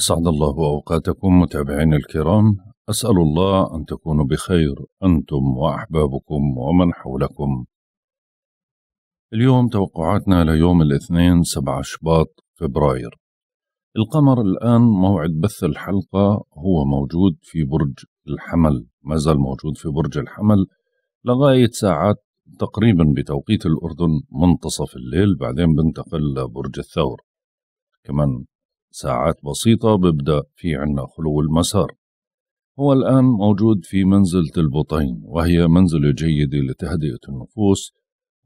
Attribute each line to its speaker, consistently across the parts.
Speaker 1: أسعد الله أوقاتكم متابعين الكرام أسأل الله أن تكونوا بخير أنتم وأحبابكم ومن حولكم اليوم توقعاتنا ليوم الاثنين 7 شباط فبراير القمر الآن موعد بث الحلقة هو موجود في برج الحمل ما زال موجود في برج الحمل لغاية ساعات تقريبا بتوقيت الأردن منتصف الليل بعدين بنتقل لبرج الثور كمان ساعات بسيطة ببدأ في عنا خلو المسار هو الآن موجود في منزلة البطين وهي منزلة جيدة لتهدئة النفوس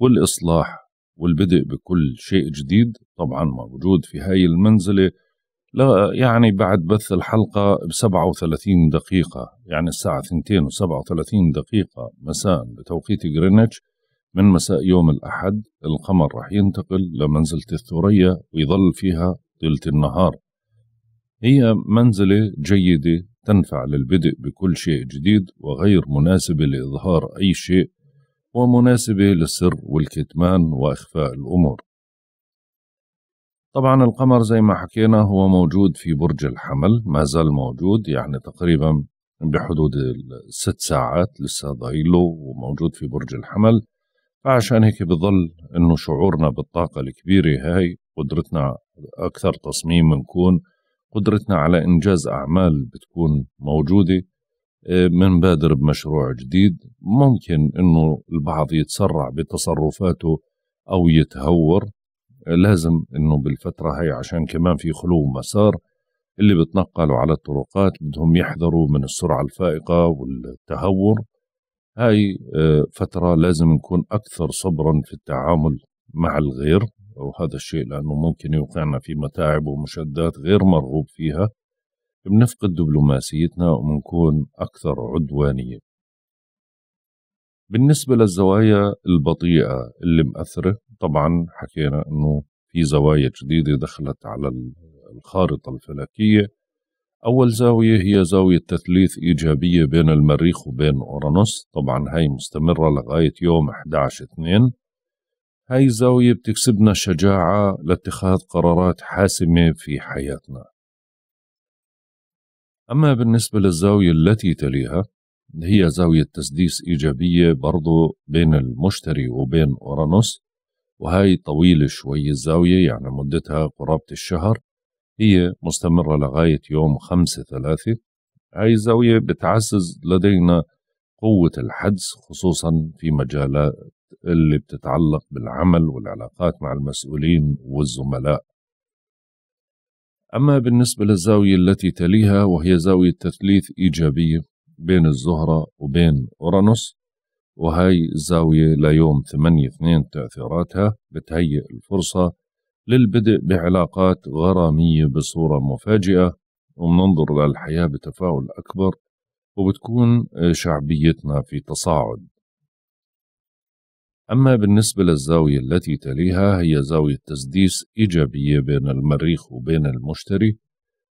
Speaker 1: والإصلاح والبدء بكل شيء جديد طبعا موجود في هاي المنزلة لا يعني بعد بث الحلقة ب 37 دقيقة يعني الساعة 2 و 37 دقيقة مساء بتوقيت غرينتش من مساء يوم الأحد القمر رح ينتقل لمنزلة الثريا ويظل فيها ثلث النهار هي منزلة جيدة تنفع للبدء بكل شيء جديد وغير مناسبة لإظهار أي شيء ومناسبة للسر والكتمان وإخفاء الأمور طبعا القمر زي ما حكينا هو موجود في برج الحمل ما زال موجود يعني تقريبا بحدود الست ساعات لسه ضايله وموجود في برج الحمل فعشان هيك بضل انه شعورنا بالطاقة الكبيرة هاي قدرتنا أكثر تصميم بنكون قدرتنا على إنجاز أعمال بتكون موجودة آه، منبادر بمشروع جديد ممكن أنه البعض يتسرع بتصرفاته أو يتهور لازم أنه بالفترة هاي عشان كمان في خلو مسار اللي بتنقلوا على الطرقات بدهم يحذروا من السرعة الفائقة والتهور هاي آه، فترة لازم نكون أكثر صبرا في التعامل مع الغير وهذا الشيء لأنه ممكن يوقعنا في متاعب ومشدات غير مرغوب فيها بنفقد دبلوماسيتنا وبنكون أكثر عدوانية بالنسبة للزوايا البطيئة اللي مأثرة طبعا حكينا أنه في زوايا جديدة دخلت على الخارطة الفلكية أول زاوية هي زاوية تثليث إيجابية بين المريخ وبين أورانوس طبعا هاي مستمرة لغاية يوم 11 2 هاي الزاوية بتكسبنا شجاعة لاتخاذ قرارات حاسمة في حياتنا أما بالنسبة للزاوية التي تليها هي زاوية تسديس إيجابية برضو بين المشتري وبين أورانوس وهي طويلة شوي الزاوية يعني مدتها قرابة الشهر هي مستمرة لغاية يوم خمسة ثلاثة هاي الزاوية بتعزز لدينا قوة الحدس خصوصا في مجالات اللي بتتعلق بالعمل والعلاقات مع المسؤولين والزملاء أما بالنسبة للزاوية التي تليها وهي زاوية تثليث إيجابية بين الزهرة وبين أورانوس وهي الزاوية ليوم 8-2 تأثيراتها بتهيئ الفرصة للبدء بعلاقات غرامية بصورة مفاجئة ومننظر للحياة بتفاؤل أكبر وبتكون شعبيتنا في تصاعد أما بالنسبة للزاوية التي تليها هي زاوية تسديس إيجابية بين المريخ وبين المشتري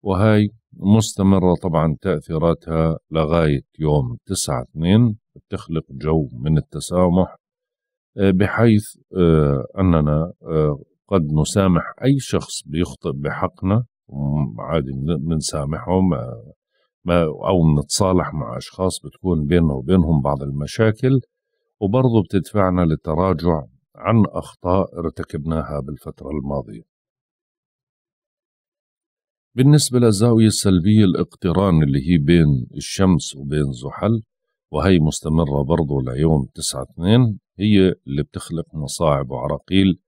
Speaker 1: وهاي مستمرة طبعا تأثيراتها لغاية يوم 9 2 بتخلق جو من التسامح آه، بحيث آه، أننا آه، قد نسامح أي شخص بيخطئ بحقنا عادي بنسامحه ما أو نتصالح مع أشخاص بتكون بيننا وبينهم بعض المشاكل وبرضه بتدفعنا للتراجع عن أخطاء ارتكبناها بالفترة الماضية بالنسبة للزاوية السلبية الاقتران اللي هي بين الشمس وبين زحل وهي مستمرة برضه ليوم تسعة اثنين هي اللي بتخلق مصاعب وعراقيل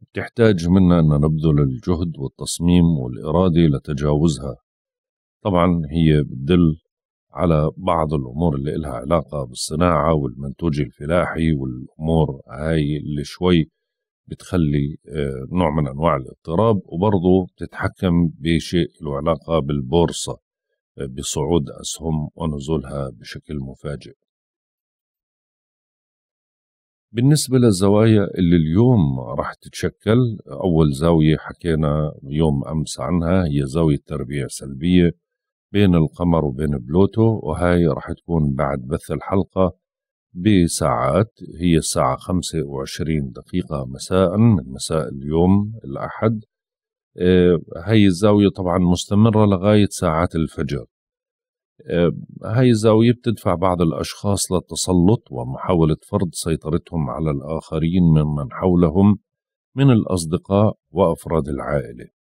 Speaker 1: بتحتاج منا أن نبذل الجهد والتصميم والإرادة لتجاوزها طبعا هي بتدل على بعض الأمور اللي إلها علاقة بالصناعة والمنتوج الفلاحي والأمور هاي اللي شوي بتخلي آه، نوع من أنواع الاضطراب وبرضه بتتحكم بشيء له علاقة بالبورصة آه، بصعود أسهم ونزولها بشكل مفاجئ بالنسبة للزوايا اللي اليوم راح تتشكل أول زاوية حكينا يوم أمس عنها هي زاوية تربيع سلبية بين القمر وبين بلوتو وهاي راح تكون بعد بث الحلقة بساعات هي الساعة 25 دقيقة مساء من مساء اليوم الأحد آه، هاي الزاوية طبعا مستمرة لغاية ساعات الفجر آه، هاي الزاوية بتدفع بعض الأشخاص للتسلط ومحاولة فرض سيطرتهم على الآخرين ممن حولهم من الأصدقاء وأفراد العائلة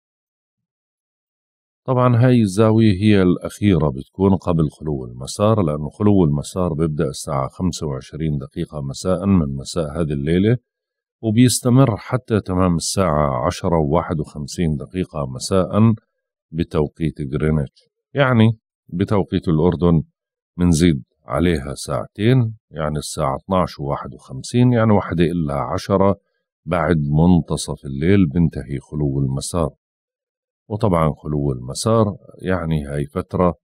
Speaker 1: طبعا هاي الزاوية هي الأخيرة بتكون قبل خلو المسار لأنه خلو المسار بيبدأ الساعة 25 دقيقة مساء من مساء هذه الليلة وبيستمر حتى تمام الساعة 10 و51 دقيقة مساء بتوقيت جرينتش يعني بتوقيت الأردن منزيد عليها ساعتين يعني الساعة 12 و51 يعني واحدة إلا 10 بعد منتصف الليل بنتهي خلو المسار وطبعا خلو المسار يعني هاي فترة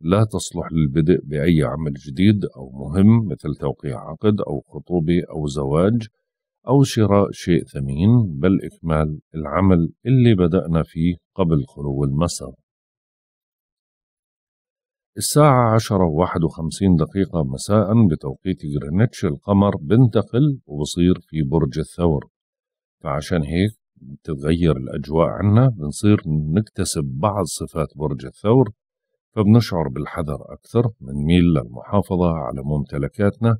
Speaker 1: لا تصلح للبدء بأي عمل جديد أو مهم مثل توقيع عقد أو خطوبة أو زواج أو شراء شيء ثمين بل إكمال العمل اللي بدأنا فيه قبل خلو المسار الساعة عشرة وواحد وخمسين دقيقة مساء بتوقيت غرينتش القمر بنتقل وبصير في برج الثور فعشان هيك تتغير الأجواء عنا بنصير نكتسب بعض صفات برج الثور فبنشعر بالحذر أكثر ميل للمحافظة على ممتلكاتنا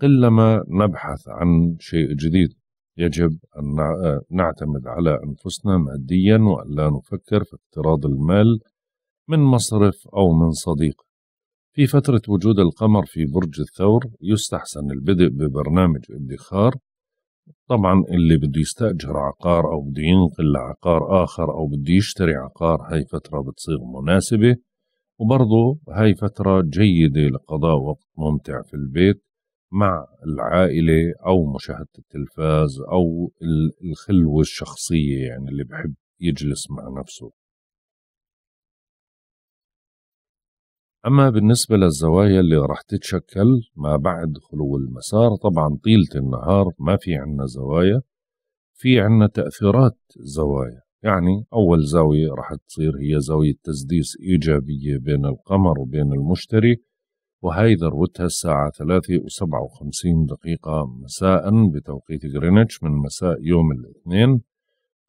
Speaker 1: قلما نبحث عن شيء جديد يجب أن نعتمد على أنفسنا ماديا وألا نفكر في اقتراض المال من مصرف أو من صديق في فترة وجود القمر في برج الثور يستحسن البدء ببرنامج ادخار طبعا اللي بده يستأجر عقار أو بده ينقل لعقار آخر أو بده يشتري عقار هاي فترة بتصير مناسبة وبرضه هاي فترة جيدة لقضاء وقت ممتع في البيت مع العائلة أو مشاهدة التلفاز أو الخلوة الشخصية يعني اللي بحب يجلس مع نفسه أما بالنسبة للزوايا اللي راح تتشكل ما بعد خلو المسار طبعا طيلة النهار ما في عنا زوايا في عنا تأثيرات زوايا يعني أول زاوية راح تصير هي زاوية تسديس إيجابية بين القمر وبين المشتري وهي ذروتها الساعة 3 و57 دقيقة مساء بتوقيت غرينتش من مساء يوم الاثنين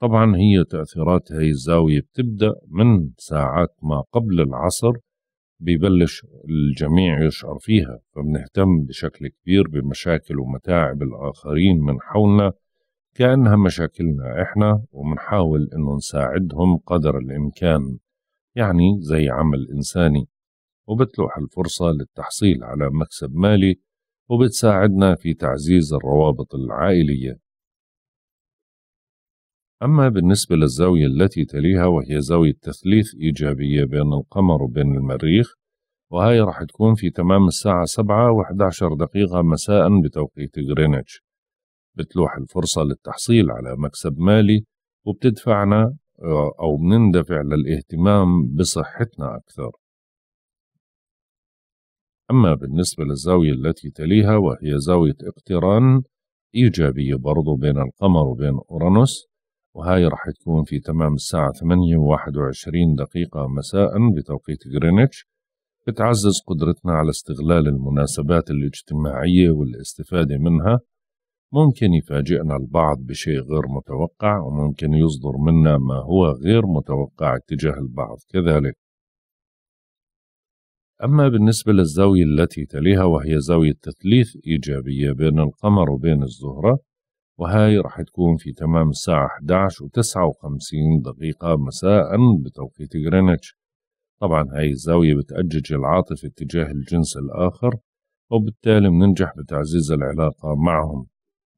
Speaker 1: طبعا هي تأثيرات هاي الزاوية بتبدأ من ساعات ما قبل العصر بيبلش الجميع يشعر فيها فبنهتم بشكل كبير بمشاكل ومتاعب الآخرين من حولنا كأنها مشاكلنا إحنا ومنحاول إنه نساعدهم قدر الإمكان يعني زي عمل إنساني وبتلوح الفرصة للتحصيل على مكسب مالي وبتساعدنا في تعزيز الروابط العائلية أما بالنسبة للزاوية التي تليها وهي زاوية تثليث إيجابية بين القمر وبين المريخ وهي راح تكون في تمام الساعة سبعة وحد عشر دقيقة مساء بتوقيت غرينتش بتلوح الفرصة للتحصيل على مكسب مالي وبتدفعنا آه، أو بنندفع للاهتمام بصحتنا أكثر أما بالنسبة للزاوية التي تليها وهي زاوية اقتران إيجابية برضو بين القمر وبين أورانوس وهاي راح تكون في تمام الساعة 8 و21 دقيقة مساء بتوقيت غرينتش بتعزز قدرتنا على استغلال المناسبات الاجتماعية والاستفادة منها ممكن يفاجئنا البعض بشيء غير متوقع وممكن يصدر منا ما هو غير متوقع اتجاه البعض كذلك أما بالنسبة للزاوية التي تليها وهي زاوية تثليث إيجابية بين القمر وبين الزهرة وهاي راح تكون في تمام الساعة 11 و59 دقيقة مساء بتوقيت غرينتش طبعا هاي الزاوية بتأجج العاطفة تجاه الجنس الآخر وبالتالي بننجح بتعزيز العلاقة معهم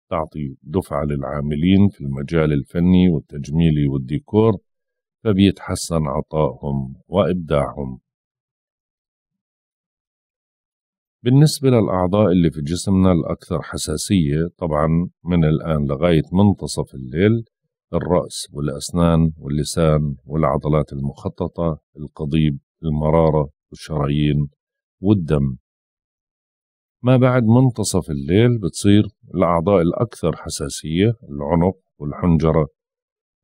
Speaker 1: تعطي دفعة للعاملين في المجال الفني والتجميلي والديكور فبيتحسن عطائهم وإبداعهم بالنسبة للأعضاء اللي في جسمنا الأكثر حساسية طبعا من الآن لغاية منتصف الليل الرأس والأسنان واللسان والعضلات المخططة القضيب المرارة والشرايين والدم ما بعد منتصف الليل بتصير الأعضاء الأكثر حساسية العنق والحنجرة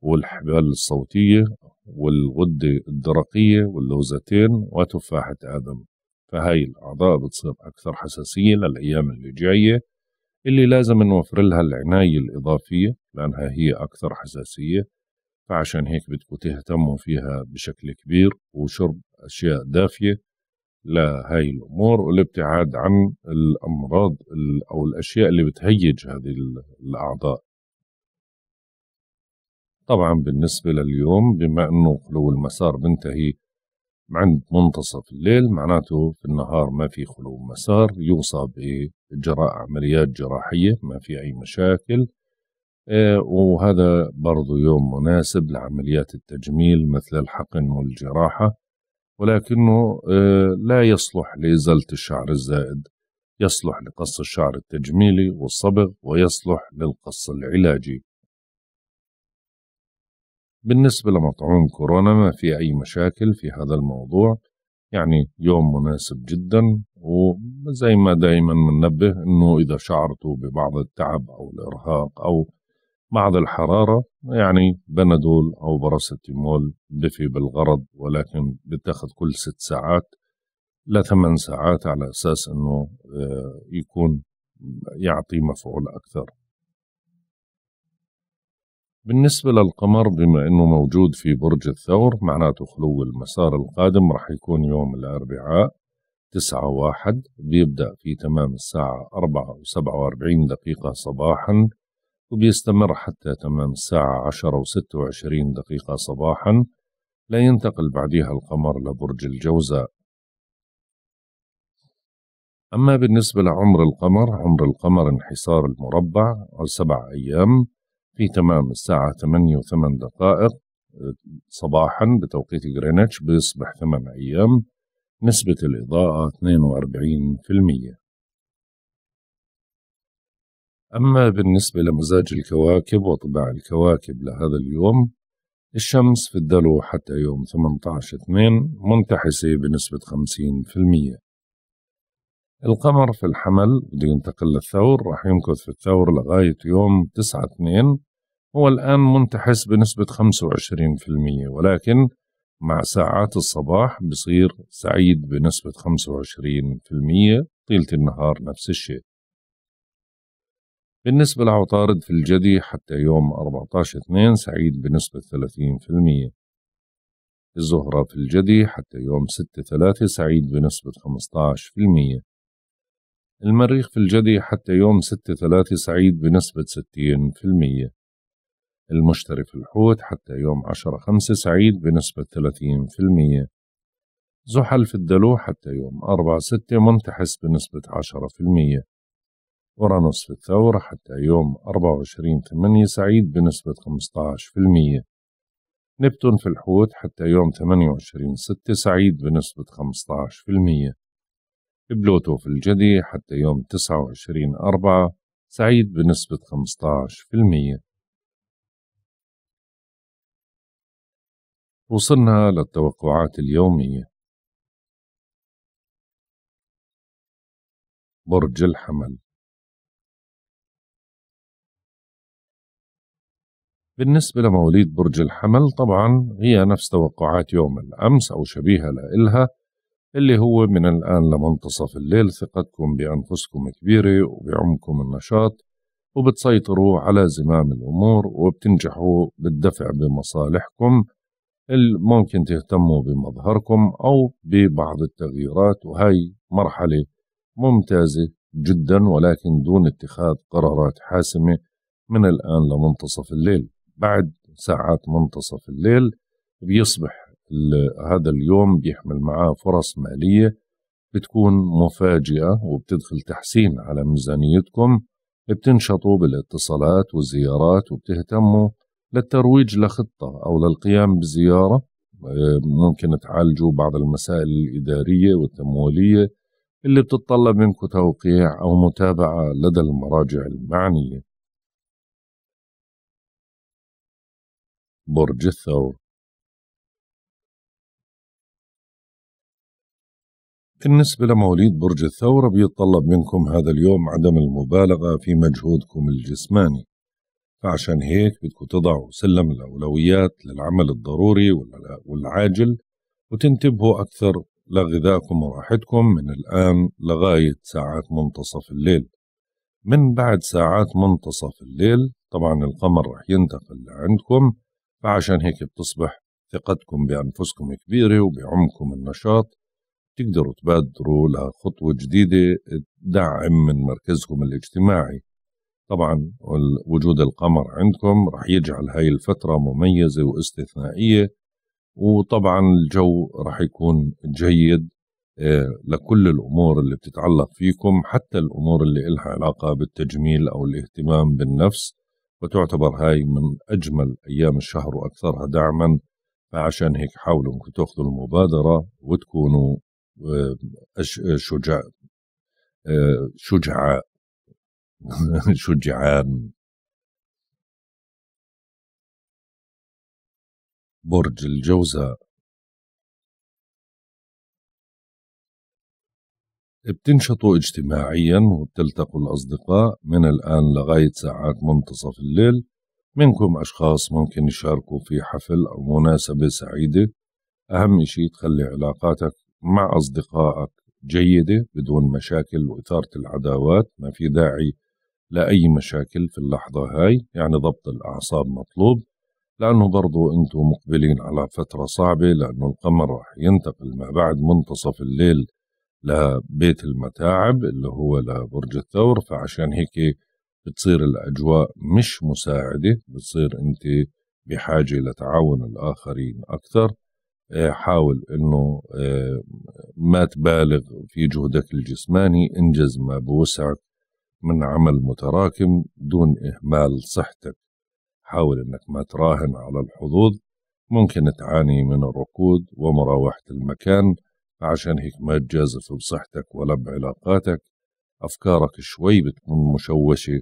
Speaker 1: والحبال الصوتية والغدة الدرقية واللوزتين وتفاحة آدم فهاي الأعضاء بتصير أكثر حساسية للأيام اللي جاية اللي لازم نوفر لها العناية الإضافية لأنها هي أكثر حساسية فعشان هيك بدكم تهتموا فيها بشكل كبير وشرب أشياء دافية لهاي الأمور والابتعاد عن الأمراض أو الأشياء اللي بتهيج هذه الأعضاء طبعا بالنسبة لليوم بما أنه خلو المسار بنتهي عند منتصف الليل معناته في النهار ما في خلو مسار يوصى بإجراء عمليات جراحية ما في أي مشاكل آه، وهذا برضو يوم مناسب لعمليات التجميل مثل الحقن والجراحة ولكنه آه، لا يصلح لإزالة الشعر الزائد يصلح لقص الشعر التجميلي والصبغ ويصلح للقص العلاجي بالنسبة لمطعوم كورونا ما في أي مشاكل في هذا الموضوع يعني يوم مناسب جدا وزي ما دايما مننبه انه اذا شعرتوا ببعض التعب او الارهاق او بعض الحرارة يعني بنادول أو براستيمول بفي بالغرض ولكن بتاخد كل ست ساعات لثمان ساعات على أساس أنه آه، يكون يعطي مفعول أكثر بالنسبة للقمر بما أنه موجود في برج الثور معناته خلو المسار القادم رح يكون يوم الأربعاء تسعة واحد بيبدأ في تمام الساعة أربعة وسبعة وأربعين دقيقة صباحا وبيستمر حتى تمام الساعة عشرة وستة وعشرين دقيقة صباحا لا ينتقل بعدها القمر لبرج الجوزاء أما بالنسبة لعمر القمر عمر القمر انحسار المربع سبع أيام في تمام الساعة 8 و8 دقائق صباحا بتوقيت غرينتش بيصبح 8 أيام نسبة الإضاءة 42% أما بالنسبة لمزاج الكواكب وطباع الكواكب لهذا اليوم الشمس في الدلو حتى يوم 18/2 منتحسة بنسبة 50% القمر في الحمل بده ينتقل للثور راح يمكث في الثور لغاية يوم تسعة اثنين هو الآن منتحس بنسبة خمسة وعشرين في المية ولكن مع ساعات الصباح بصير سعيد بنسبة خمسة وعشرين في المية طيلة النهار نفس الشيء بالنسبة لعطارد في الجدي حتى يوم أربعة عشر اثنين سعيد بنسبة ثلاثين في المية الزهرة في الجدي حتى يوم ستة ثلاثة سعيد بنسبة خمسة عشر في المية المريخ في الجدي حتى يوم ستة ثلاثة سعيد بنسبة ستين في المية المشتري في الحوت حتى يوم عشرة خمسة سعيد بنسبة ثلاثين في المية زحل في الدلو حتى يوم أربعة ستة منتحس بنسبة عشرة في المية أورانوس في الثور حتى يوم أربعة وعشرين ثمانية سعيد بنسبة خمسة في المية نبتون في الحوت حتى يوم ثمانية وعشرين ستة سعيد بنسبة خمسة في المية بلوتو في الجدي حتى
Speaker 2: يوم 29 أربعة سعيد بنسبة 15% وصلنا للتوقعات اليومية برج الحمل بالنسبة لمواليد برج الحمل طبعا هي نفس توقعات يوم الأمس
Speaker 1: أو شبيهة لإلها اللي هو من الآن لمنتصف الليل ثقتكم بأنفسكم كبيرة وبعمكم النشاط وبتسيطروا على زمام الأمور وبتنجحوا بالدفع بمصالحكم ممكن تهتموا بمظهركم أو ببعض التغييرات وهي مرحلة ممتازة جدا ولكن دون اتخاذ قرارات حاسمة من الآن لمنتصف الليل بعد ساعات منتصف الليل بيصبح هذا اليوم بيحمل معاه فرص مالية بتكون مفاجئة وبتدخل تحسين على ميزانيتكم بتنشطوا بالاتصالات والزيارات وبتهتموا للترويج لخطة أو للقيام بزيارة آه، ممكن تعالجوا بعض المسائل الإدارية والتمويلية اللي بتتطلب منكم توقيع
Speaker 2: أو متابعة لدى المراجع المعنية برج الثور بالنسبة لمواليد برج الثورة بيتطلب
Speaker 1: منكم هذا اليوم عدم المبالغة في مجهودكم الجسماني فعشان هيك بدكم تضعوا سلم الأولويات للعمل الضروري والعاجل وتنتبهوا أكثر لغذائكم وراحتكم من الآن لغاية ساعات منتصف الليل من بعد ساعات منتصف الليل طبعا القمر رح ينتقل لعندكم فعشان هيك بتصبح ثقتكم بأنفسكم كبيرة وبعمكم النشاط تقدروا تبادروا لخطوة جديدة تدعم من مركزكم الاجتماعي طبعا وجود القمر عندكم رح يجعل هاي الفترة مميزة واستثنائية وطبعا الجو رح يكون جيد آه، لكل الأمور اللي بتتعلق فيكم حتى الأمور اللي إلها علاقة بالتجميل أو الاهتمام بالنفس وتعتبر هاي من أجمل أيام الشهر وأكثرها دعما فعشان هيك حاولوا انكم تاخذوا المبادرة وتكونوا شجع
Speaker 2: شجعاء شجعان برج الجوزاء بتنشطوا اجتماعيا
Speaker 1: وبتلتقوا الأصدقاء من الآن لغاية ساعات منتصف الليل منكم أشخاص ممكن يشاركوا في حفل أو مناسبة سعيدة أهم شيء تخلي علاقاتك مع أصدقائك جيدة بدون مشاكل وإثارة العداوات ما في داعي لأي مشاكل في اللحظة هاي يعني ضبط الأعصاب مطلوب لأنه برضو أنتم مقبلين على فترة صعبة لأنه القمر راح ينتقل ما بعد منتصف الليل لبيت المتاعب اللي هو لبرج الثور فعشان هيك بتصير الأجواء مش مساعدة بتصير أنت بحاجة لتعاون الآخرين أكثر آه، حاول انه آه، ما تبالغ في جهدك الجسماني انجز ما بوسعك من عمل متراكم دون اهمال صحتك حاول انك ما تراهن على الحظوظ ممكن تعاني من الركود ومراوحة المكان عشان هيك ما تجازف بصحتك ولا بعلاقاتك
Speaker 2: أفكارك شوي بتكون مشوشة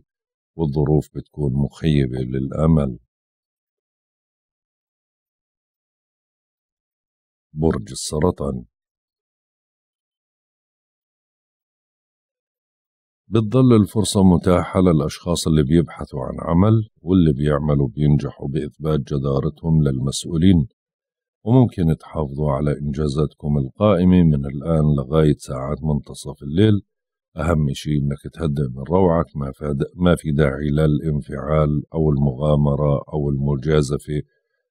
Speaker 2: والظروف بتكون مخيبة للأمل برج السرطان بتضل الفرصة متاحة للأشخاص اللي بيبحثوا عن عمل واللي بيعملوا
Speaker 1: بينجحوا بإثبات جدارتهم للمسؤولين وممكن تحافظوا على إنجازاتكم القائمة من الآن لغاية ساعات منتصف الليل أهم شيء إنك تهدئ من روعك ما, ما في داعي للانفعال أو المغامرة أو المجازفة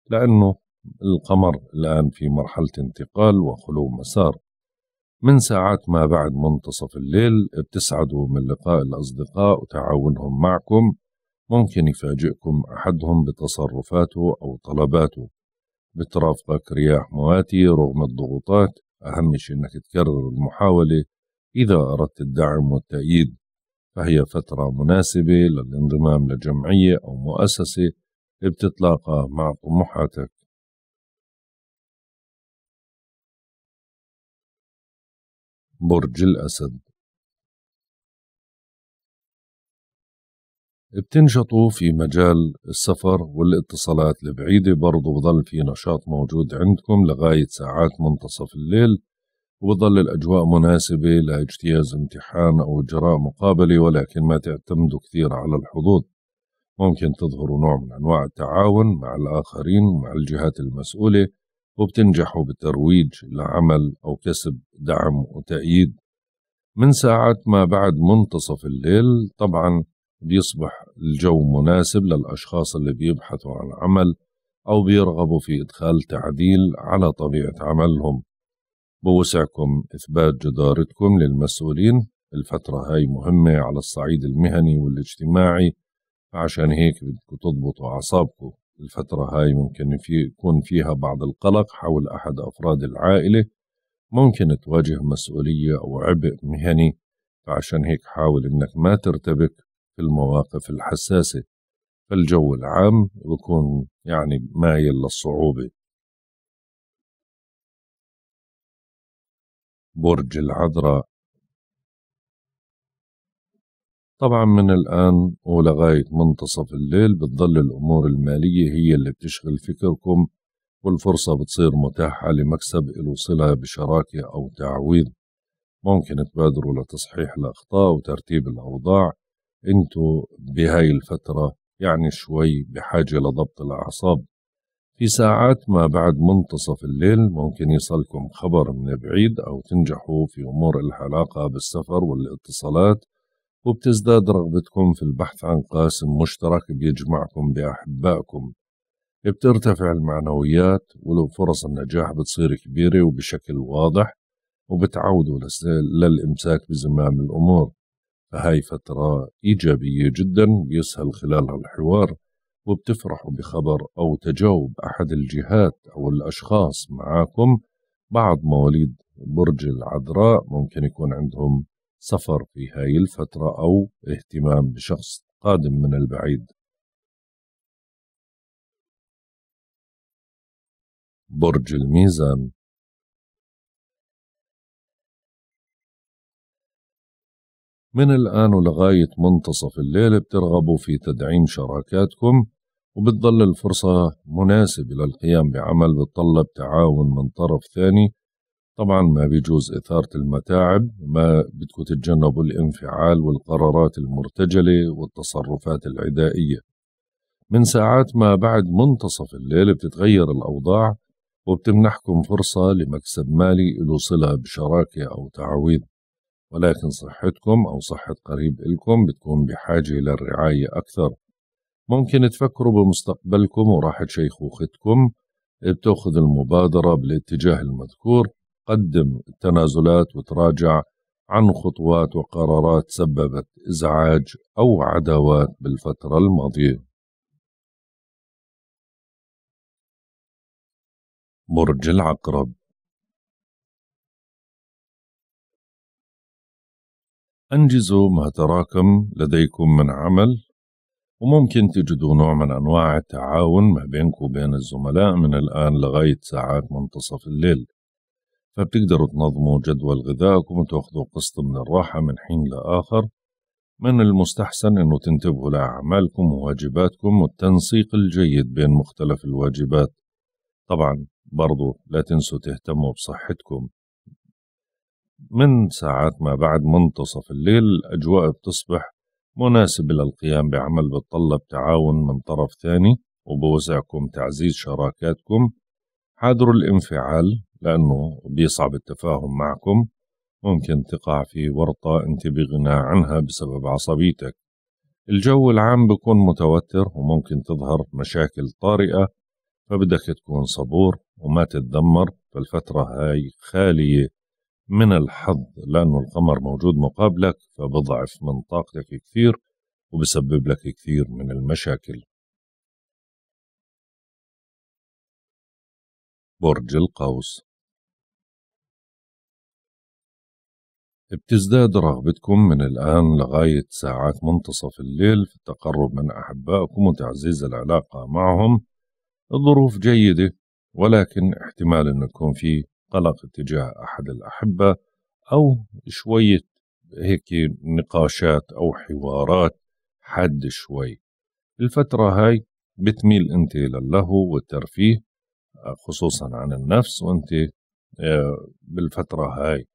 Speaker 1: لأنه القمر الآن في مرحلة انتقال وخلو مسار من ساعات ما بعد منتصف الليل بتسعدوا من لقاء الأصدقاء وتعاونهم معكم ممكن يفاجئكم أحدهم بتصرفاته أو طلباته بترافقك رياح مواتي رغم الضغوطات أهم شيء أنك تكرر المحاولة إذا أردت الدعم والتأييد فهي فترة مناسبة للانضمام لجمعية أو مؤسسة
Speaker 2: بتتلاقى مع طموحاتك برج الأسد بتنشطوا في مجال السفر
Speaker 1: والاتصالات البعيدة برضو بضل في نشاط موجود عندكم لغاية ساعات منتصف الليل وبضل الأجواء مناسبة لاجتياز امتحان أو إجراء مقابلة ولكن ما تعتمدوا كثير على الحظوظ ممكن تظهروا نوع من أنواع التعاون مع الآخرين ومع الجهات المسؤولة وبتنجحوا بالترويج لعمل أو كسب دعم وتأييد من ساعات ما بعد منتصف الليل طبعا بيصبح الجو مناسب للأشخاص اللي بيبحثوا عن عمل أو بيرغبوا في إدخال تعديل على طبيعة عملهم بوسعكم إثبات جدارتكم للمسؤولين الفترة هاي مهمة على الصعيد المهني والاجتماعي عشان هيك بدكم تضبطوا أعصابكم الفترة هاي ممكن في يكون فيها بعض القلق حول أحد أفراد العائلة ممكن تواجه مسؤولية أو عبء مهني فعشان هيك حاول إنك ما ترتبك في المواقف الحساسة فالجو العام
Speaker 2: يكون يعني مايل للصعوبة برج العذراء طبعا من الآن ولغاية منتصف الليل بتظل الأمور
Speaker 1: المالية هي اللي بتشغل فكركم والفرصة بتصير متاحة لمكسب الوصلة صلة بشراكة أو تعويض ممكن تبادروا لتصحيح الأخطاء وترتيب الأوضاع انتوا بهاي الفترة يعني شوي بحاجة لضبط الأعصاب في ساعات ما بعد منتصف الليل ممكن يصلكم خبر من بعيد أو تنجحوا في أمور الحلاقة بالسفر والاتصالات وبتزداد رغبتكم في البحث عن قاسم مشترك بيجمعكم بأحبائكم بترتفع المعنويات ولو فرص النجاح بتصير كبيرة وبشكل واضح وبتعودوا للإمساك بزمام الأمور فهاي فترة إيجابية جدا بيسهل خلالها الحوار وبتفرحوا بخبر أو تجاوب أحد الجهات أو الأشخاص معاكم بعض مواليد برج العذراء ممكن يكون عندهم سفر في هاي
Speaker 2: الفترة أو اهتمام بشخص قادم من البعيد برج الميزان من الآن ولغاية منتصف الليل بترغبوا في تدعيم شراكاتكم
Speaker 1: وبتظل الفرصة مناسبة للقيام بعمل بتطلب تعاون من طرف ثاني طبعا ما بيجوز إثارة المتاعب ما بدكم تتجنبوا الانفعال والقرارات المرتجلة والتصرفات العدائية من ساعات ما بعد منتصف الليل بتتغير الأوضاع وبتمنحكم فرصة لمكسب مالي له صلة بشراكة أو تعويض ولكن صحتكم أو صحة قريب إلكم بتكون بحاجة للرعاية أكثر ممكن تفكروا بمستقبلكم وراحة شيخوختكم بتأخذ المبادرة بالاتجاه المذكور قدم تنازلات وتراجع عن خطوات وقرارات
Speaker 2: سببت إزعاج أو عداوات بالفترة الماضية برج العقرب أنجزوا ما تراكم لديكم من عمل وممكن تجدوا نوع من أنواع
Speaker 1: التعاون ما بينكم وبين الزملاء من الآن لغاية ساعات منتصف الليل فبتقدروا تنظموا جدول غذائكم وتاخذوا قسط من الراحة من حين لآخر من المستحسن أنه تنتبهوا لأعمالكم وواجباتكم والتنسيق الجيد بين مختلف الواجبات طبعا برضو لا تنسوا تهتموا بصحتكم من ساعات ما بعد منتصف الليل الأجواء بتصبح مناسبة للقيام بعمل بتطلب تعاون من طرف ثاني وبوسعكم تعزيز شراكاتكم حاذروا الانفعال لأنه بيصعب التفاهم معكم ممكن تقع في ورطة أنت بغنى عنها بسبب عصبيتك الجو العام بيكون متوتر وممكن تظهر مشاكل طارئة فبدك تكون صبور وما تتذمر فالفترة هاي خالية من الحظ لأنه القمر موجود مقابلك فبضعف
Speaker 2: من طاقتك كثير وبسبب لك كثير من المشاكل برج القوس بتزداد رغبتكم من الآن
Speaker 1: لغاية ساعات منتصف الليل في التقرب من أحبائكم وتعزيز العلاقة معهم الظروف جيدة ولكن احتمال أن يكون في قلق اتجاه أحد الأحبة أو شوية هيك نقاشات أو حوارات حد شوي الفترة هاي بتميل أنت للهو والترفيه خصوصا عن النفس وأنت آه، بالفترة هاي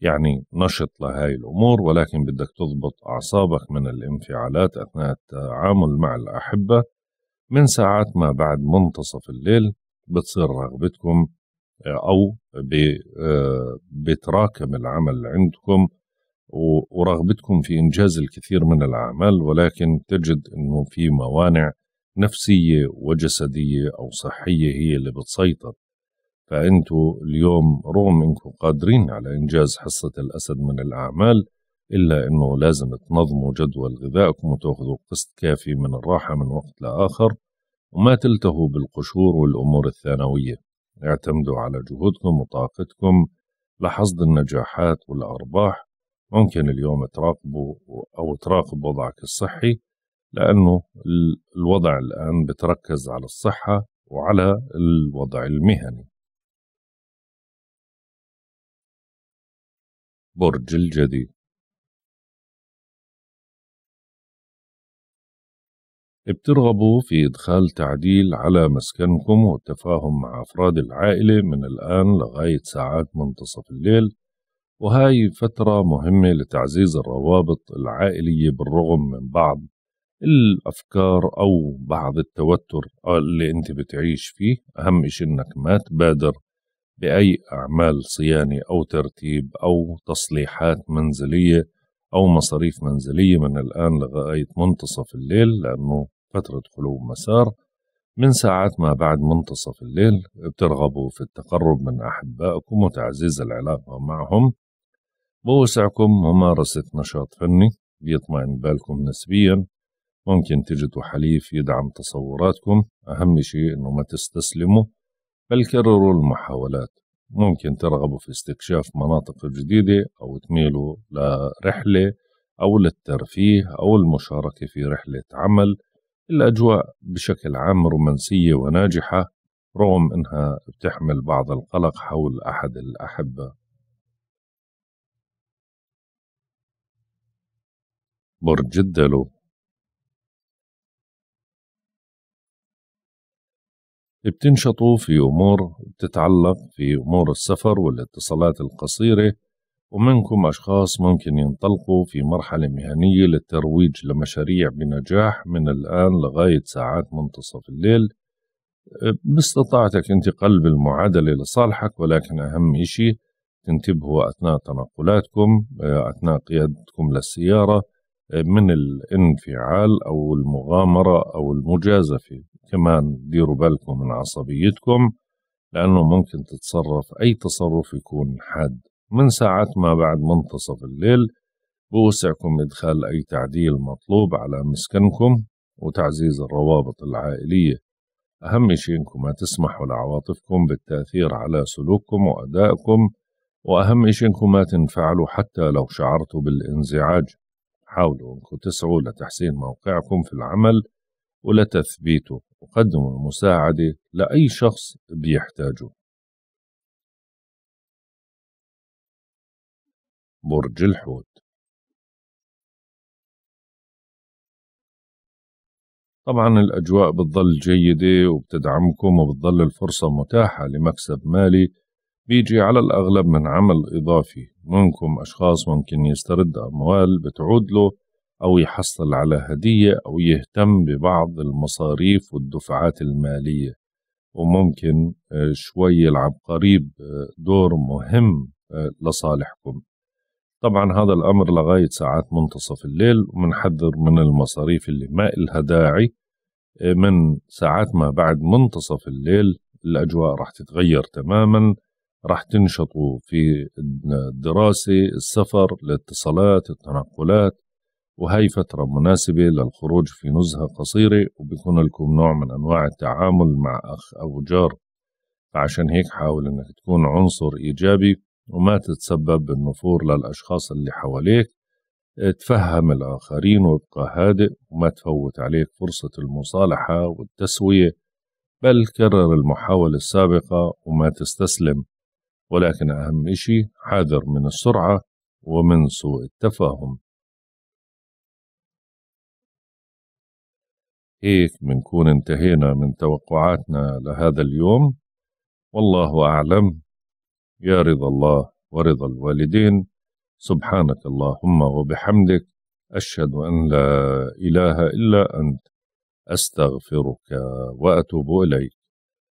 Speaker 1: يعني نشط لهاي الأمور ولكن بدك تضبط أعصابك من الانفعالات أثناء التعامل مع الأحبة من ساعات ما بعد منتصف الليل بتصير رغبتكم آه، أو آه، بتراكم العمل عندكم ورغبتكم في إنجاز الكثير من الأعمال ولكن تجد أنه في موانع نفسية وجسدية أو صحية هي اللي بتسيطر فأنتوا اليوم رغم أنكم قادرين على إنجاز حصة الأسد من الأعمال إلا أنه لازم تنظموا جدول غذائكم وتأخذوا قسط كافي من الراحة من وقت لآخر وما تلتهوا بالقشور والأمور الثانوية اعتمدوا على جهودكم وطاقتكم لحصد النجاحات والأرباح ممكن اليوم تراقبوا أو تراقب وضعك الصحي لأنه الوضع الآن بتركز
Speaker 2: على الصحة وعلى الوضع المهني برج الجدي بترغبوا في إدخال
Speaker 1: تعديل على مسكنكم والتفاهم مع أفراد العائلة من الآن لغاية ساعات منتصف الليل وهاي فترة مهمة لتعزيز الروابط العائلية بالرغم من بعض الأفكار أو بعض التوتر اللي أنت بتعيش فيه أهم إشي أنك ما تبادر بأي أعمال صيانة أو ترتيب أو تصليحات منزلية أو مصاريف منزلية من الآن لغاية منتصف الليل لأنه فترة خلو مسار من ساعات ما بعد منتصف الليل بترغبوا في التقرب من أحبائكم وتعزيز العلاقة معهم بوسعكم ممارسة نشاط فني بيطمئن بالكم نسبيا ممكن تجدوا حليف يدعم تصوراتكم أهم شيء أنه ما تستسلموا بل كرروا المحاولات ممكن ترغبوا في استكشاف مناطق جديدة أو تميلوا لرحلة أو للترفيه أو المشاركة في رحلة عمل الأجواء بشكل عام رومانسية وناجحة رغم أنها بتحمل بعض القلق حول أحد
Speaker 2: الأحبة برج الدلو بتنشطوا في أمور بتتعلق في أمور السفر
Speaker 1: والاتصالات القصيرة ومنكم أشخاص ممكن ينطلقوا في مرحلة مهنية للترويج لمشاريع بنجاح من الآن لغاية ساعات منتصف الليل أه، باستطاعتك أنت قلب المعادلة لصالحك ولكن أهم إشي تنتبهوا أثناء تنقلاتكم أه، أثناء قيادتكم للسيارة من الانفعال أو المغامرة أو المجازفة كمان ديروا بالكم من عصبيتكم لأنه ممكن تتصرف أي تصرف يكون حاد من ساعات ما بعد منتصف الليل بوسعكم إدخال أي تعديل مطلوب على مسكنكم وتعزيز الروابط العائلية أهم شيء إنكم ما تسمحوا لعواطفكم بالتأثير على سلوككم وأدائكم وأهم شيء إنكم ما تنفعلوا حتى لو شعرتوا بالانزعاج حاولوا أنكم تسعوا لتحسين موقعكم في العمل ولتثبيته وقدموا
Speaker 2: المساعدة لأي شخص بيحتاجه برج الحوت طبعا الأجواء بتظل
Speaker 1: جيدة وبتدعمكم وبتظل الفرصة متاحة لمكسب مالي بيجي على الأغلب من عمل إضافي منكم أشخاص ممكن يسترد أموال بتعود له أو يحصل على هدية أو يهتم ببعض المصاريف والدفعات المالية وممكن آه، شوي يلعب قريب آه، دور مهم آه، لصالحكم طبعا هذا الأمر لغاية ساعات منتصف الليل ومنحذر من المصاريف اللي ما إلها داعي من ساعات ما بعد منتصف الليل الأجواء راح تتغير تماماً راح تنشطوا في الدراسة السفر الاتصالات التنقلات وهي فترة مناسبة للخروج في نزهة قصيرة وبيكون لكم نوع من أنواع التعامل مع أخ أو جار فعشان هيك حاول أنك تكون عنصر إيجابي وما تتسبب بالنفور للأشخاص اللي حواليك تفهم الآخرين وابقى هادئ وما تفوت عليك فرصة المصالحة والتسوية بل كرر المحاولة السابقة وما تستسلم ولكن
Speaker 2: أهم شيء حاذر من السرعة ومن سوء التفاهم هيك بنكون انتهينا من توقعاتنا لهذا اليوم والله أعلم يا
Speaker 1: رضا الله ورضا الوالدين سبحانك اللهم وبحمدك أشهد أن لا إله إلا أنت أستغفرك
Speaker 2: وأتوب إليك